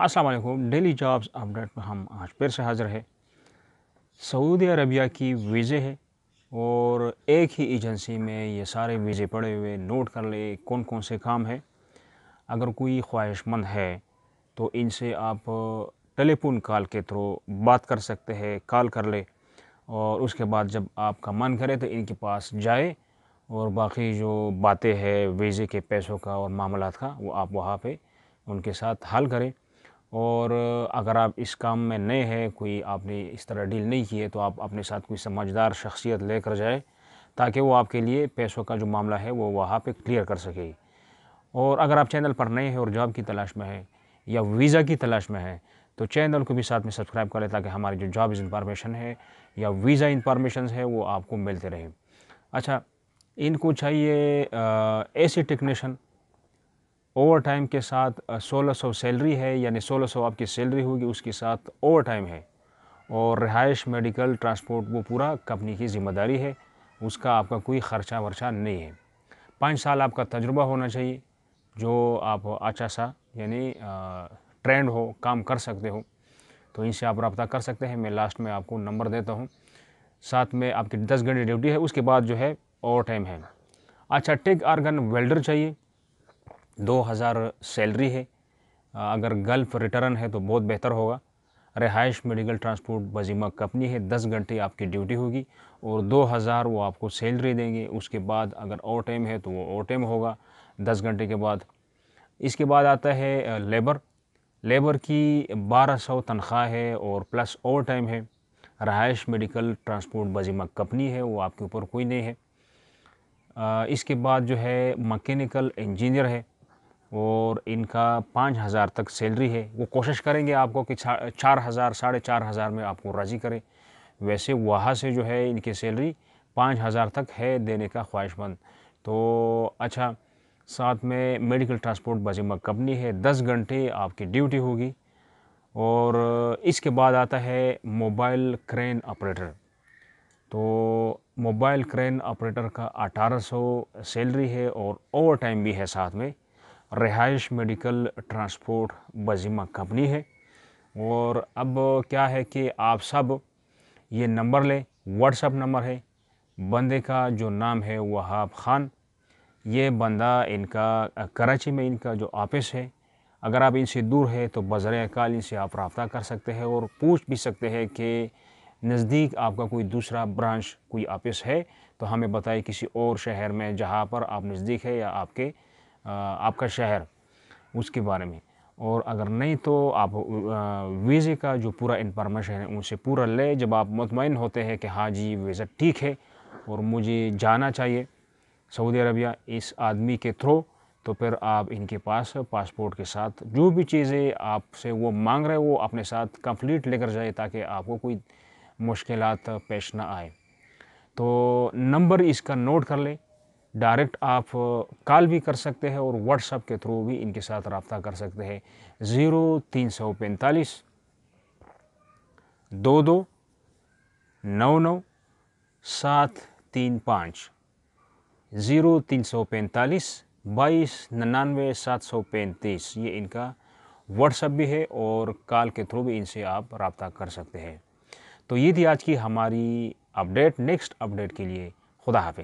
अस्सलाम वालेकुम daily jobs update में हम आज फिर से हाज़िर है सऊदी अरबिया की वीज़े है और एक ही एजेंसी में ये सारे वीज़े पड़े हुए नोट कर ले कौन कौन से काम है अगर कोई ख्वाहिशमंद है तो इनसे आप टेलीफोन कॉल के थ्रू बात कर सकते हैं कॉल कर ले और उसके बाद जब आपका मन करे तो इनके पास जाए और बाकी जो बातें हैं वीज़े के पैसों का और मामला का वो आप वहाँ पर उनके साथ हल करें और अगर आप इस काम में नए हैं कोई आपने इस तरह डील नहीं की है तो आप अपने साथ कोई समझदार शख्सियत लेकर जाए ताकि वो आपके लिए पैसों का जो मामला है वो वहाँ पे क्लियर कर सके और अगर आप चैनल पर नए हैं और जॉब की तलाश में हैं या वीज़ा की तलाश में हैं तो चैनल को भी साथ में सब्सक्राइब करें ताकि हमारी जो जॉब इंफॉर्मेशन है या वीज़ा इंफॉर्मेशन है वो आपको मिलते रहें अच्छा इनको चाहिए ऐसे टेक्नीशन ओवर टाइम के साथ 1600 सैलरी है यानी 1600 आपकी सैलरी होगी उसके साथ ओवर टाइम है और रिहाइश मेडिकल ट्रांसपोर्ट वो पूरा कंपनी की ज़िम्मेदारी है उसका आपका कोई ख़र्चा वर्चा नहीं है पाँच साल आपका तजुर्बा होना चाहिए जो आप अच्छा सा यानी ट्रेंड हो काम कर सकते हो तो इनसे आप रब्ता कर सकते हैं मैं लास्ट में आपको नंबर देता हूँ साथ में आपकी दस घंटे ड्यूटी है उसके बाद जो है ओवर टाइम है अच्छा टेक आर्गन वेल्डर चाहिए 2000 सैलरी है अगर गल्फ रिटर्न है तो बहुत बेहतर होगा रिहाइश मेडिकल ट्रांसपोर्ट बजीमा कंपनी है दस घंटे आपकी ड्यूटी होगी और दो हज़ार वो आपको सैलरी देंगे उसके बाद अगर ओवर टाइम है तो वो ओवर टाइम होगा दस घंटे के बाद इसके बाद आता है लेबर लेबर की बारह सौ तनख्वाह है और प्लस ओवर टाइम है रहायश मेडिकल ट्रांसपोर्ट बजीमा कंपनी है वो आपके ऊपर कोई नहीं है इसके बाद जो है मकैनिकल इंजीनियर है और इनका पाँच हज़ार तक सैलरी है वो कोशिश करेंगे आपको कि चार हज़ार साढ़े चार हज़ार में आपको राज़ी करें वैसे वहाँ से जो है इनकी सैलरी पाँच हज़ार तक है देने का ख्वाहिशमंद तो अच्छा साथ में मेडिकल ट्रांसपोर्ट बजीमा कंपनी है दस घंटे आपकी ड्यूटी होगी और इसके बाद आता है मोबाइल क्रेन ऑपरेटर तो मोबाइल क्रेन ऑपरेटर का अठारह सैलरी है और ओवर टाइम भी है साथ में रिहाइश मेडिकल ट्रांसपोर्ट बजीमा कंपनी है और अब क्या है कि आप सब ये नंबर लें व्हाट्सअप नंबर है बंदे का जो नाम है वहाब ख़ान ये बंदा इनका कराची में इनका जो ऑफिस है अगर आप इनसे दूर है तो अकाल इनसे आप रब्ता कर सकते हैं और पूछ भी सकते हैं कि नज़दीक आपका कोई दूसरा ब्रांच कोई ऑफिस है तो हमें बताएं किसी और शहर में जहाँ पर आप नज़दीक है या आपके आपका शहर उसके बारे में और अगर नहीं तो आप वीज़े का जो पूरा इंफॉर्मेशन है उनसे पूरा ले जब आप मतमिन होते हैं कि हाँ जी वीज़ा ठीक है और मुझे जाना चाहिए सऊदी अरबिया इस आदमी के थ्रू तो फिर आप इनके पास पासपोर्ट के साथ जो भी चीज़ें आपसे वो मांग रहे हैं वो अपने साथ कंप्लीट लेकर जाए ताकि आपको कोई मुश्किल पेश ना आए तो नंबर इसका नोट कर लें डायरेक्ट आप कॉल भी कर सकते हैं और व्हाट्सअप के थ्रू भी इनके साथ रबता कर सकते हैं ज़ीरो तीन सौ पैंतालीस दो दो नौ नौ सात तीन पाँच ज़ीरो तीन सौ पैंतालीस बाईस निन्यानवे सात सौ पैंतीस ये इनका व्हाट्सअप भी है और कॉल के थ्रू भी इनसे आप रबता कर सकते हैं तो ये थी आज की हमारी अपडेट नेक्स्ट अपडेट के लिए खुदा हाफिज़